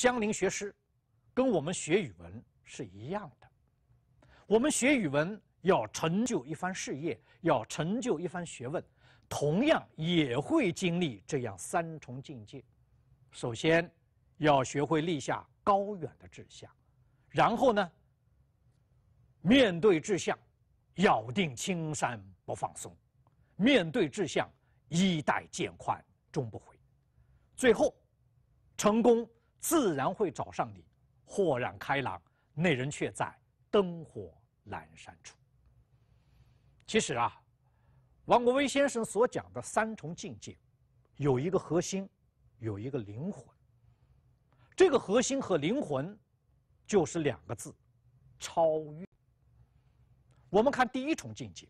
相邻学诗，跟我们学语文是一样的。我们学语文要成就一番事业，要成就一番学问，同样也会经历这样三重境界。首先，要学会立下高远的志向，然后呢，面对志向，咬定青山不放松；面对志向，衣带渐宽终不悔。最后，成功。自然会找上你，豁然开朗。那人却在灯火阑珊处。其实啊，王国维先生所讲的三重境界，有一个核心，有一个灵魂。这个核心和灵魂，就是两个字：超越。我们看第一重境界，“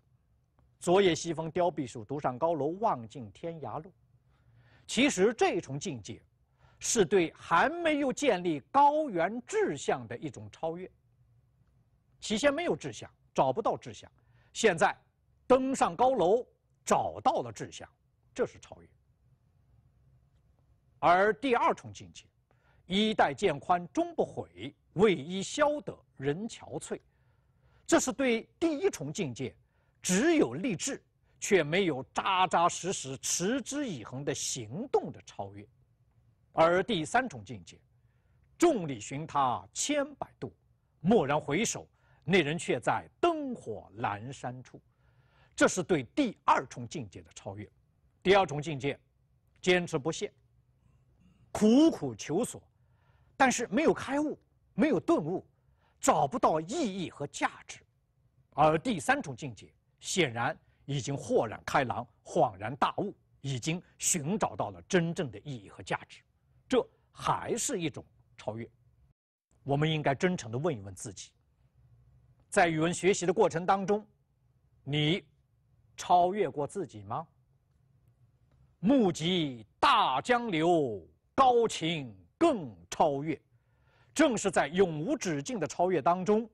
昨夜西风凋碧树，独上高楼，望尽天涯路。”其实这一重境界。是对还没有建立高原志向的一种超越。起先没有志向，找不到志向，现在登上高楼找到了志向，这是超越。而第二重境界，“衣带渐宽终不悔，为伊消得人憔悴”，这是对第一重境界只有立志却没有扎扎实实、持之以恒的行动的超越。而第三重境界，众里寻他千百度，蓦然回首，那人却在灯火阑珊处。这是对第二重境界的超越。第二重境界，坚持不懈，苦苦求索，但是没有开悟，没有顿悟，找不到意义和价值。而第三重境界，显然已经豁然开朗，恍然大悟，已经寻找到了真正的意义和价值。这还是一种超越。我们应该真诚地问一问自己：在语文学习的过程当中，你超越过自己吗？目及大江流，高情更超越。正是在永无止境的超越当中，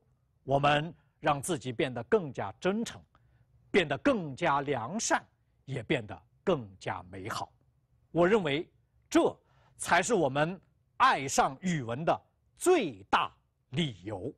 我们让自己变得更加真诚，变得更加良善，也变得更加美好。我认为这。才是我们爱上语文的最大理由。